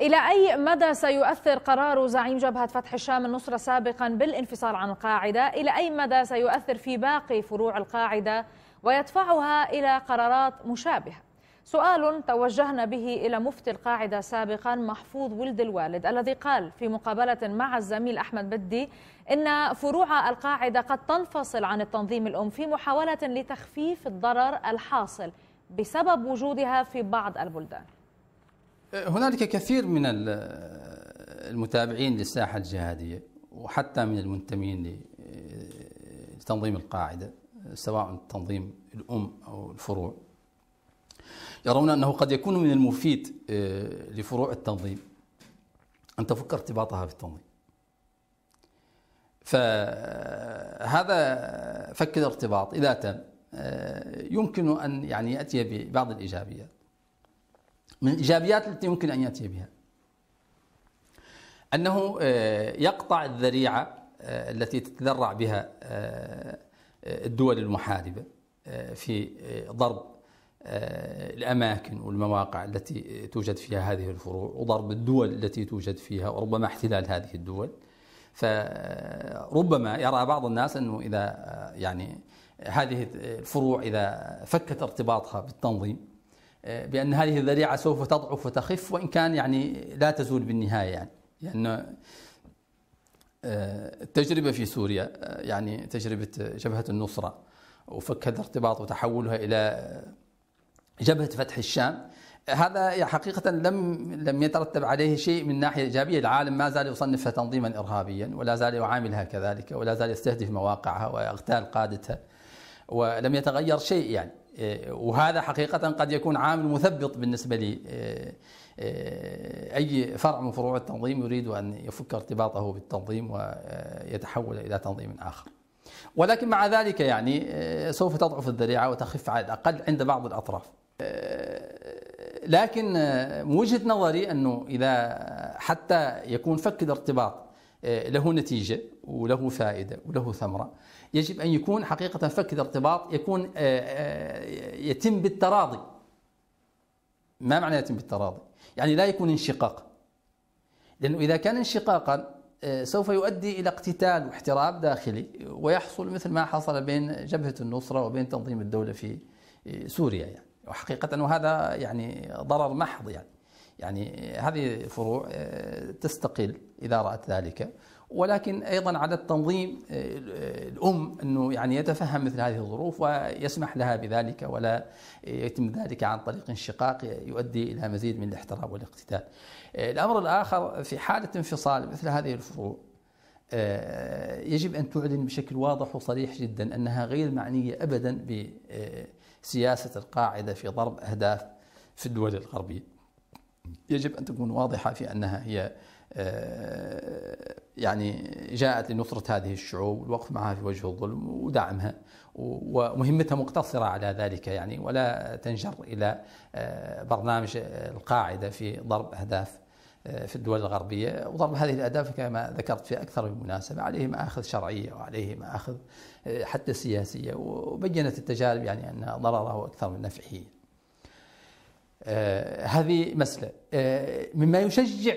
إلى أي مدى سيؤثر قرار زعيم جبهة فتح الشام النصرة سابقا بالانفصال عن القاعدة إلى أي مدى سيؤثر في باقي فروع القاعدة ويدفعها إلى قرارات مشابهة سؤال توجهنا به إلى مفتي القاعدة سابقا محفوظ ولد الوالد الذي قال في مقابلة مع الزميل أحمد بدي إن فروع القاعدة قد تنفصل عن التنظيم الأم في محاولة لتخفيف الضرر الحاصل بسبب وجودها في بعض البلدان هنالك كثير من المتابعين للساحة الجهادية وحتى من المنتمين لتنظيم القاعدة سواء تنظيم الأم أو الفروع يرون أنه قد يكون من المفيد آه، لفروع التنظيم أن تفك ارتباطها بالتنظيم فهذا فك الارتباط إذا تم آه، يمكن أن يعني يأتي ببعض الإيجابيات من الإيجابيات التي يمكن أن يأتي بها أنه آه، يقطع الذريعة آه، التي تتذرع بها آه، الدول المحاربة في ضرب الأماكن والمواقع التي توجد فيها هذه الفروع وضرب الدول التي توجد فيها وربما احتلال هذه الدول فربما يرى بعض الناس أنه إذا يعني هذه الفروع إذا فكت ارتباطها بالتنظيم بأن هذه الذريعة سوف تضعف وتخف وإن كان يعني لا تزول بالنهاية يعني لأن آه، التجربة في سوريا آه، يعني تجربة آه، جبهة النصرة وفك هذا الارتباط وتحولها إلى جبهة فتح الشام هذا حقيقة لم لم يترتب عليه شيء من ناحية إيجابية العالم ما زال يصنفها تنظيما إرهابيا ولا زال يعاملها كذلك ولا زال يستهدف مواقعها ويغتال قادتها ولم يتغير شيء يعني إيه، وهذا حقيقة قد يكون عامل مثبط بالنسبة لي إيه، إيه، أي فرع من فروع التنظيم يريد أن يفك ارتباطه بالتنظيم ويتحول إلى تنظيم آخر ولكن مع ذلك يعني سوف تضعف الذريعة وتخف على الأقل عند بعض الأطراف لكن من وجهة نظري أنه إذا حتى يكون فك الارتباط آه، له نتيجة وله فائدة وله ثمرة يجب أن يكون حقيقة فك الارتباط يكون آه، آه، يتم بالتراضي ما معنى يتم بالتراضي؟ يعني لا يكون انشقاق لأنه إذا كان انشقاقا سوف يؤدي إلى اقتتال واحتراب داخلي ويحصل مثل ما حصل بين جبهة النصرة وبين تنظيم الدولة في سوريا يعني وحقيقة وهذا يعني ضرر محض يعني يعني هذه فروع آه، تستقل إذا رأت ذلك ولكن ايضا على التنظيم آه، الام انه يعني يتفهم مثل هذه الظروف ويسمح لها بذلك ولا يتم ذلك عن طريق انشقاق يؤدي الى مزيد من الاحتراب والاقتتال. آه، الامر الاخر في حاله انفصال مثل هذه الفروع يجب ان تعلن بشكل واضح وصريح جدا انها غير معنيه ابدا بسياسه القاعده في ضرب اهداف في الدول الغربيه. يجب أن تكون واضحة في أنها هي آه، يعني جاءت لنصرة هذه الشعوب والوقف معها في وجه الظلم ودعمها ومهمتها مقتصرة على ذلك يعني ولا تنجر إلى آه، برنامج القاعدة في ضرب أهداف آه، في الدول الغربية وضرب هذه الأهداف كما ذكرت في أكثر من مناسبة عليه مآخذ شرعية وعليه مآخذ حتى سياسية وبينت التجارب يعني أن ضرره أكثر من نفعه آه، هذه مسألة آه، مما يشجع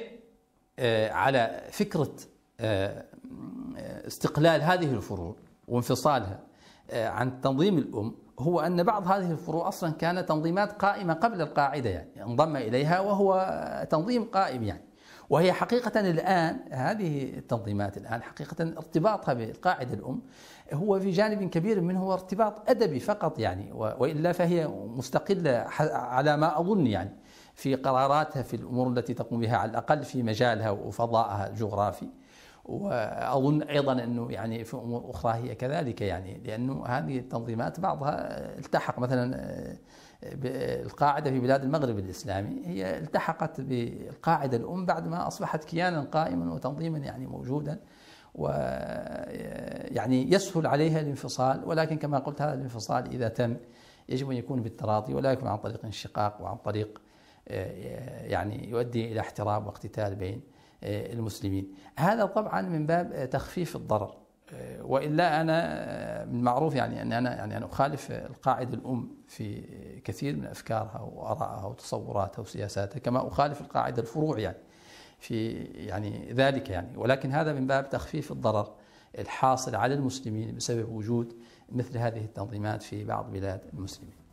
آه، على فكرة استقلال هذه الفروع وانفصالها عن تنظيم الأم هو أن بعض هذه الفروع أصلا كانت تنظيمات قائمة قبل القاعدة يعني انضم إليها وهو تنظيم قائم يعني وهي حقيقة الآن هذه التنظيمات الآن حقيقة ارتباطها بالقاعدة الأم هو في جانب كبير منه هو ارتباط أدبي فقط يعني وإلا فهي مستقلة على ما أظن يعني في قراراتها في الأمور التي تقوم بها على الأقل في مجالها وفضائها الجغرافي واظن ايضا انه يعني في امور اخرى هي كذلك يعني لانه هذه التنظيمات بعضها التحق مثلا آه، آه، القاعده في بلاد المغرب الاسلامي هي التحقت بالقاعده الام بعد ما اصبحت كيانا قائما وتنظيما يعني موجودا و آه، يعني يسهل عليها الانفصال ولكن كما قلت هذا الانفصال اذا تم يجب ان يكون بالتراضي ولا يكون عن طريق انشقاق وعن طريق يعني يؤدي الى احتراب واقتتال بين آه، المسلمين هذا طبعا من باب آه، تخفيف الضرر آه، والا انا من المعروف يعني ان انا يعني انا اخالف القاعده الام في كثير من افكارها وارائها وتصوراتها وسياساتها كما اخالف القاعده الفروع يعني في يعني ذلك يعني ولكن هذا من باب تخفيف الضرر الحاصل على المسلمين بسبب وجود مثل هذه التنظيمات في بعض بلاد المسلمين